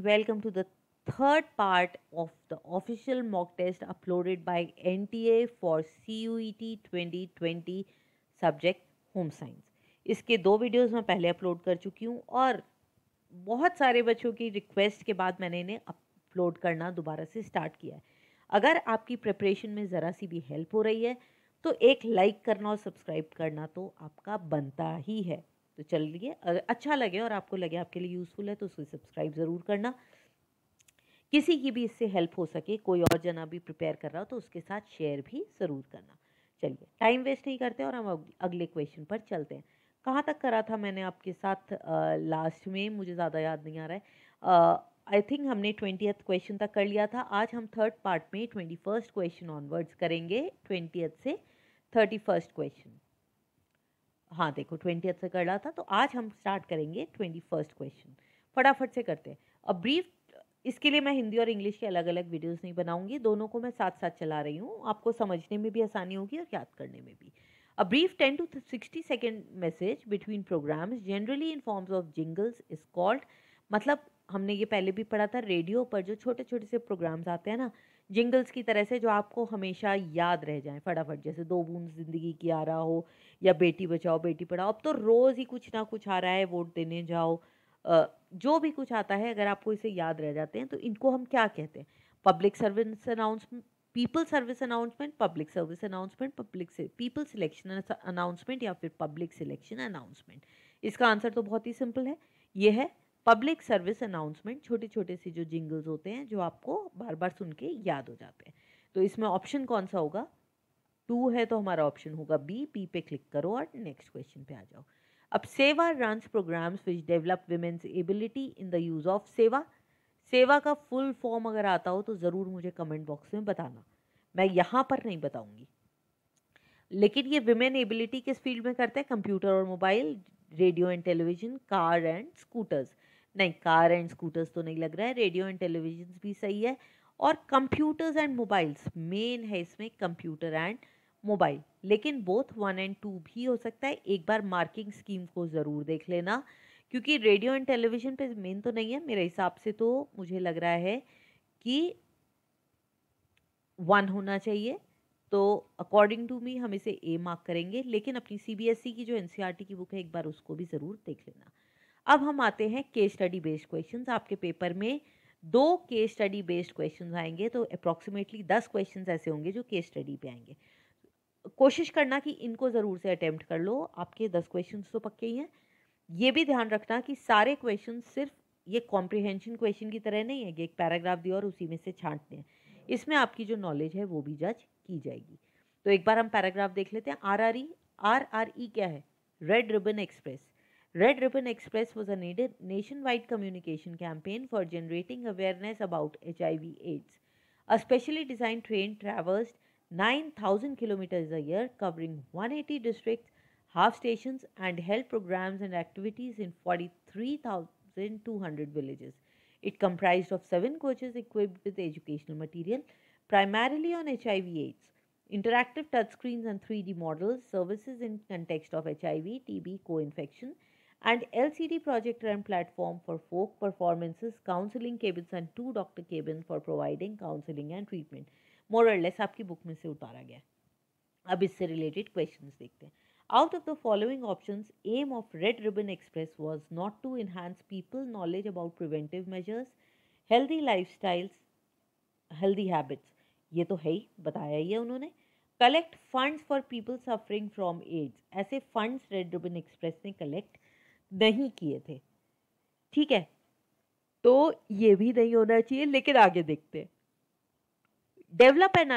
Welcome to the third part of the official mock test uploaded by NTA for CUET 2020 subject home science इसके दो videos मैं पहले upload कर चुकी हूँ और बहुत सारे बच्चों की रिक्वेस्ट के बाद मैंने इन्हें अपलोड करना दोबारा से स्टार्ट किया है अगर आपकी प्रिपरेशन में ज़रा सी भी हेल्प हो रही है तो एक लाइक करना और सब्सक्राइब करना तो आपका बनता ही है तो चलिए अगर अच्छा लगे और आपको लगे आपके लिए यूज़फुल है तो उसको सब्सक्राइब ज़रूर करना किसी की भी इससे हेल्प हो सके कोई और जना भी प्रिपेयर कर रहा हो तो उसके साथ शेयर भी ज़रूर करना चलिए टाइम वेस्ट नहीं करते और हम अगले क्वेश्चन पर चलते हैं कहाँ तक करा था मैंने आपके साथ लास्ट में मुझे ज़्यादा याद नहीं आ रहा है आई थिंक हमने ट्वेंटियथ क्वेश्चन तक कर लिया था आज हम थर्ड पार्ट में ट्वेंटी फर्स्ट क्वेश्चन ऑनवर्ड्स करेंगे ट्वेंटियथ से थर्टी फर्स्ट क्वेश्चन हाँ देखो ट्वेंटी से कर रहा था तो आज हम स्टार्ट करेंगे ट्वेंटी फर्स्ट क्वेश्चन फटाफट से करते हैं अब ब्रीफ इसके लिए मैं हिंदी और इंग्लिश के अलग अलग वीडियोस नहीं बनाऊंगी दोनों को मैं साथ साथ चला रही हूँ आपको समझने में भी आसानी होगी और याद करने में भी a brief ten to sixty second message between programs generally in forms of jingles is called मतलब हमने ये पहले भी पढ़ा था रेडियो पर जो छोटे छोटे से प्रोग्राम्स आते हैं ना जिंगल्स की तरह से जो आपको हमेशा याद रह जाए फटाफट जैसे दो बूंद ज़िंदगी की आ रहा हो या बेटी बचाओ बेटी पढ़ाओ अब तो रोज़ ही कुछ ना कुछ आ रहा है वोट देने जाओ जो भी कुछ आता है अगर आपको इसे याद रह जाते हैं तो इनको हम क्या कहते हैं public service announcement people service announcement public service announcement public से पीपल सिलेक्शन अनाउंसमेंट या फिर पब्लिक सिलेक्शन अनाउंसमेंट इसका आंसर तो बहुत ही सिंपल है ये है पब्लिक सर्विस अनाउंसमेंट छोटे छोटे से जो जिंगल्स होते हैं जो आपको बार बार सुन के याद हो जाते हैं तो इसमें ऑप्शन कौन सा होगा टू है तो हमारा ऑप्शन होगा बी पी पे क्लिक करो और नेक्स्ट क्वेश्चन पे आ जाओ अब सेवा रंस programs which develop women's ability in the use of सेवा सेवा का फुल फॉर्म अगर आता हो तो ज़रूर मुझे कमेंट बॉक्स में बताना मैं यहाँ पर नहीं बताऊँगी लेकिन ये विमेन एबिलिटी किस फील्ड में करते हैं कंप्यूटर और mobile radio and television car and scooters नहीं कार एंड स्कूटर्स तो नहीं लग रहा है रेडियो एंड टेलीविजन भी सही है और कंप्यूटर्स एंड मोबाइल्स मेन है इसमें कंप्यूटर एंड मोबाइल लेकिन बोथ वन एंड टू भी हो सकता है एक बार मार्किंग स्कीम को ज़रूर देख लेना क्योंकि रेडियो एंड टेलीविज़न पे मेन तो नहीं है मेरे हिसाब से तो मुझे लग रहा है कि वन होना चाहिए तो अकॉर्डिंग टू मी हम इसे ए मार्क करेंगे लेकिन अपनी सी e की जो एन e की बुक है एक बार उसको भी ज़रूर देख लेना अब हम आते हैं केस स्टडी बेस्ड क्वेश्चंस आपके पेपर में दो केस स्टडी बेस्ड क्वेश्चंस आएंगे तो अप्रॉक्सीमेटली दस क्वेश्चंस ऐसे होंगे जो केस स्टडी पे आएंगे कोशिश करना कि इनको ज़रूर से अटैम्प्ट कर लो आपके दस क्वेश्चंस तो पक्के ही हैं ये भी ध्यान रखना कि सारे क्वेश्चन सिर्फ ये कॉम्प्रिहेंशन क्वेश्चन की तरह नहीं है कि एक पैराग्राफ दिया और उसी में से छांटते हैं इसमें आपकी जो नॉलेज है वो भी जज की जाएगी तो एक बार हम पैराग्राफ देख लेते हैं R R E R R E क्या है red ribbon express Red Ribbon Express was a nationwide communication campaign for generating awareness about HIV/AIDS. A specially designed train traversed 9,000 kilometers a year, covering 180 districts, half stations, and held programs and activities in 43,200 villages. It comprised of seven coaches equipped with educational material, primarily on HIV/AIDS interactive touchscreens and 3D models, services in context of HIV, TB, co-infection, and LCD projector and platform for folk performances, counseling cabins and two doctor cabins for providing counseling and treatment. More or less आपकी book में से उतारा गया अब इससे related question देखते हैं out of the following option aim of red ribbon express was not to enhance people knowledge about preventive measures healthy lifestyles healthy habits ये तो है ही बताया ही है उन्होंने collect funds for people suffering from AIDS ऐसे funds red ribbon express ने कलेक्ट नहीं किए थे ठीक है तो ये भी नहीं होना चाहिए लेकिन आगे देखते हैं develop and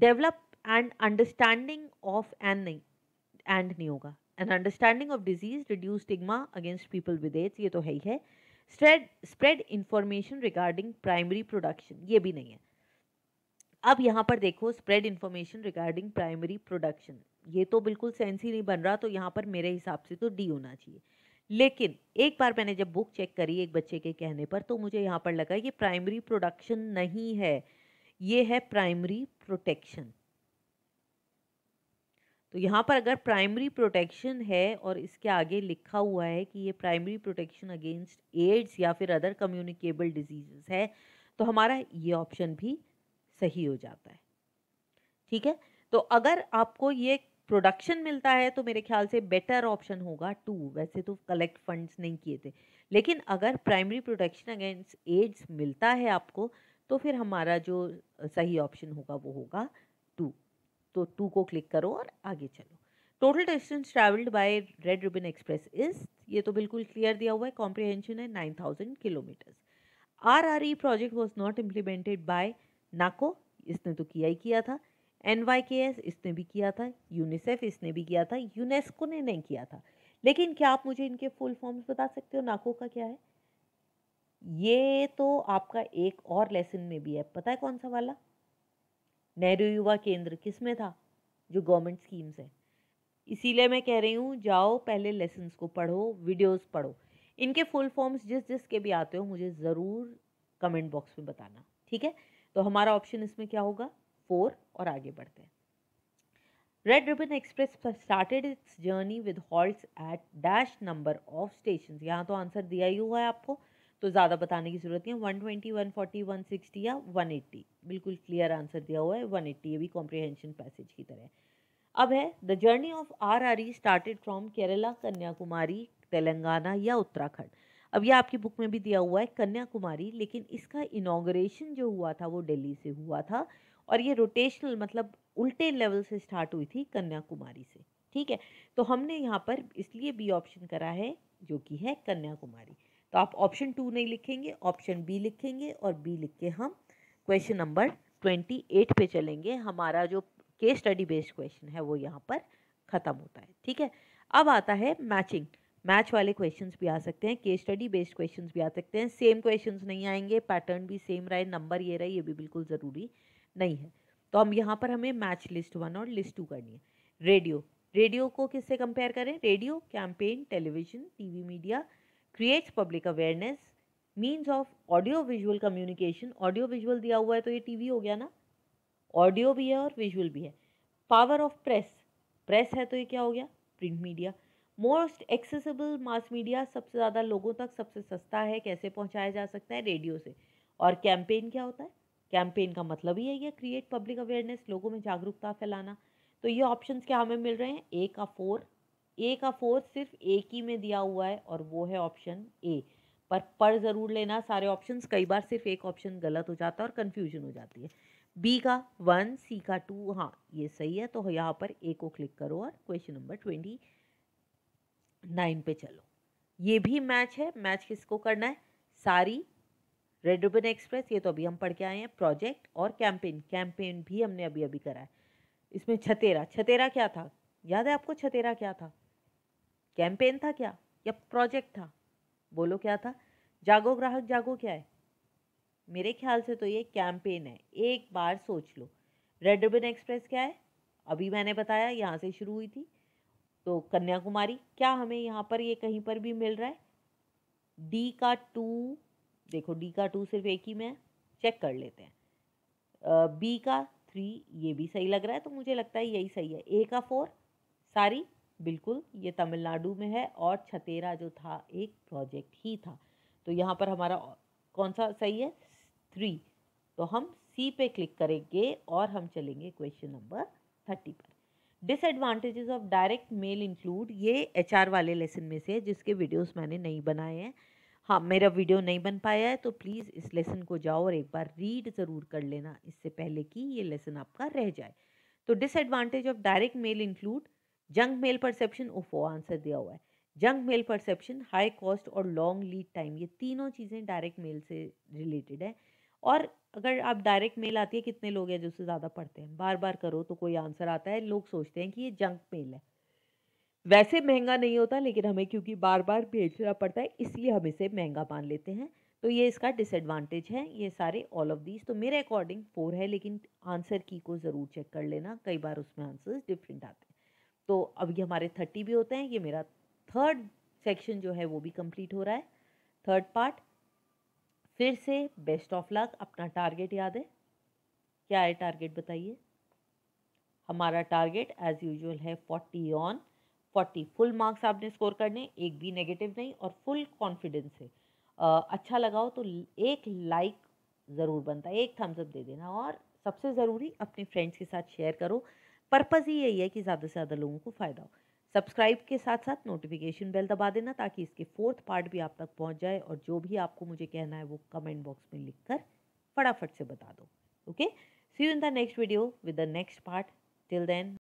develop and understanding of and नहीं एंड नहीं होगा and understanding of disease reduce stigma against people with AIDS ये तो है ही है spread spread information regarding primary production ये भी नहीं है अब यहाँ पर देखो spread information regarding primary production ये तो बिल्कुल सेंस ही नहीं बन रहा तो यहाँ पर मेरे हिसाब से तो डी होना चाहिए लेकिन एक बार मैंने जब बुक चेक करी एक बच्चे के कहने पर तो मुझे यहाँ पर लगा ये प्राइमरी प्रोडक्शन नहीं है ये है प्राइमरी प्रोटेक्शन तो यहाँ पर अगर प्राइमरी प्रोटेक्शन है और इसके आगे लिखा हुआ है कि ये प्राइमरी प्रोटेक्शन अगेंस्ट एड्स या फिर अदर कम्युनिकेबल डिजीजेस है तो हमारा ये ऑप्शन भी सही हो जाता है ठीक है तो अगर आपको ये प्रोडक्शन मिलता है तो मेरे ख्याल से बेटर ऑप्शन होगा टू वैसे तो कलेक्ट फंड्स नहीं किए थे लेकिन अगर प्राइमरी प्रोटेक्शन अगेंस्ट एड्स मिलता है आपको तो फिर हमारा जो सही ऑप्शन होगा वो होगा टू तो टू को क्लिक करो और आगे चलो total distance travelled by red ribbon express is ये तो बिल्कुल क्लियर दिया हुआ है कॉम्प्रिहेंशन है nine thousand kilometres R R E project was not implemented by NACO इसने तो किया ही किया था एन वाई के एस इसने भी किया था यूनिसेफ इसने भी किया था यूनेस्को ने नहीं किया था लेकिन क्या आप मुझे इनके फुल फॉर्म्स बता सकते हो नाको का क्या है ये तो आपका एक और लेसन में भी है पता है कौन सा वाला नेहरू युवा केंद्र किस में था जो गवर्नमेंट स्कीम्स है इसीलिए मैं कह रही हूँ जाओ पहले लेसन को पढ़ो वीडियोस पढ़ो इनके फुल फॉर्म्स जिस जिस के भी आते हो मुझे ज़रूर कमेंट बॉक्स में बताना ठीक है तो हमारा ऑप्शन इसमें क्या होगा फोर और आगे बढ़ते हैं red ribbon express started its journey with halt at dash number of station यहाँ तो आंसर दिया ही हुआ है आपको तो ज़्यादा बताने की ज़रूरत नहीं है one twenty one forty one sixty या वन एट्टी बिल्कुल क्लियर आंसर दिया हुआ है वन एट्टी ये भी कॉम्प्रिहेंशन पैसेज की तरह अब है the journey of R R E started from Kerala Kanyakumari Telangana या उत्तराखंड अब यह आपकी बुक में भी दिया हुआ है कन्याकुमारी लेकिन इसका इनाग्रेशन जो हुआ था वो दिल्ली से हुआ था और ये रोटेशनल मतलब उल्टे लेवल से स्टार्ट हुई थी कन्याकुमारी से ठीक है तो हमने यहाँ पर इसलिए बी ऑप्शन करा है जो कि है कन्याकुमारी तो आप ऑप्शन टू नहीं लिखेंगे ऑप्शन बी लिखेंगे और बी लिख के हम क्वेश्चन नंबर ट्वेंटी एट पे चलेंगे हमारा जो के स्टडी बेस्ड क्वेश्चन है वो यहाँ पर ख़त्म होता है ठीक है अब आता है मैचिंग मैच वाले क्वेश्चंस भी आ सकते हैं के स्टडी बेस्ड क्वेश्चंस भी आ सकते हैं सेम क्वेश्चंस नहीं आएंगे पैटर्न भी सेम रहे नंबर ये रहे ये भी बिल्कुल ज़रूरी नहीं है तो हम यहाँ पर हमें मैच लिस्ट वन और लिस्ट टू करनी है रेडियो रेडियो को किससे कंपेयर करें radio campaign television TV media creates public awareness means of audio visual communication audio visual दिया हुआ है तो ये टीवी हो गया ना ऑडियो भी है और विजुअल भी है पावर ऑफ प्रेस प्रेस है तो ये क्या हो गया print media most accessible mass media सबसे ज़्यादा लोगों तक सबसे सस्ता है कैसे पहुँचाया जा सकता है रेडियो से और कैंपेन क्या होता है कैंपेन का मतलब ही है ये क्रिएट पब्लिक अवेयरनेस लोगों में जागरूकता फैलाना तो ये ऑप्शन क्या हमें मिल रहे हैं ए का फोर ए का फोर सिर्फ एक ही में दिया हुआ है और वो है ऑप्शन ए पर पर ज़रूर लेना सारे ऑप्शन कई बार सिर्फ एक ऑप्शन गलत हो जाता है और कन्फ्यूजन हो जाती है बी का वन सी का टू हाँ ये सही है तो यहाँ पर ए को क्लिक करो और क्वेश्चन नंबर ट्वेंटी नाइन पे चलो ये भी मैच है मैच किसको करना है सारी रेड रिबन एक्सप्रेस ये तो अभी हम पढ़ के आए हैं प्रोजेक्ट और कैंपेन कैंपेन भी हमने अभी अभी करा है इसमें छतेरा छतेरा क्या था याद है आपको छतेरा क्या था कैंपेन था क्या या प्रोजेक्ट था बोलो क्या था जागो ग्राहक जागो क्या है मेरे ख्याल से तो ये कैंपेन है एक बार सोच लो रेड रिबन एक्सप्रेस क्या है अभी मैंने बताया यहाँ से शुरू हुई थी तो कन्याकुमारी क्या हमें यहाँ पर ये कहीं पर भी मिल रहा है डी का टू देखो डी का टू सिर्फ एक ही में है चेक कर लेते हैं बी का थ्री ये भी सही लग रहा है तो मुझे लगता है यही सही है ए का फोर सारी बिल्कुल ये तमिलनाडु में है और छतेरा जो था एक प्रोजेक्ट ही था तो यहाँ पर हमारा कौन सा सही है थ्री तो हम सी पे क्लिक करेंगे और हम चलेंगे क्वेश्चन नंबर थर्टी पर disadvantages of direct mail include ये एचआर वाले लेसन में से है जिसके वीडियोस मैंने नहीं बनाए हैं हाँ मेरा वीडियो नहीं बन पाया है तो प्लीज़ इस लेसन को जाओ और एक बार रीड ज़रूर कर लेना इससे पहले कि ये लेसन आपका रह जाए तो disadvantage of direct mail include junk mail perception ओफो आंसर दिया हुआ है junk mail perception high cost और लॉन्ग लीड टाइम ये तीनों चीज़ें डायरेक्ट मेल से रिलेटेड है और अगर आप डायरेक्ट मेल आती है कितने लोग हैं जो उससे ज़्यादा पढ़ते हैं बार बार करो तो कोई आंसर आता है लोग सोचते हैं कि ये जंक मेल है वैसे महंगा नहीं होता लेकिन हमें क्योंकि बार बार भेजना पड़ता है इसलिए हम इसे महंगा मान लेते हैं तो ये इसका डिसएडवांटेज है ये सारे ऑल ऑफ दीज तो मेरे अकॉर्डिंग फोर है लेकिन आंसर की को ज़रूर चेक कर लेना कई बार उसमें आंसर्स डिफरेंट आते हैं तो अब ये हमारे थर्टी भी होते हैं ये मेरा थर्ड सेक्शन जो है वो भी कंप्लीट हो रहा है थर्ड पार्ट फिर से बेस्ट ऑफ लक अपना टारगेट याद है क्या है टारगेट बताइए हमारा टारगेट एज़ यूजल है forty on forty full marks आपने स्कोर करने एक भी नेगेटिव नहीं और फुल कॉन्फिडेंस से अच्छा लगाओ तो एक लाइक ज़रूर बनता है एक थम्सअप दे देना और सबसे ज़रूरी अपने फ्रेंड्स के साथ शेयर करो पर्पज़ ही यही है कि ज़्यादा से ज़्यादा लोगों को फ़ायदा हो सब्सक्राइब के साथ साथ नोटिफिकेशन बेल दबा देना ताकि इसके फोर्थ पार्ट भी आप तक पहुंच जाए और जो भी आपको मुझे कहना है वो कमेंट बॉक्स में लिख कर फटाफट से बता दो okay see you in the next video with the next part till then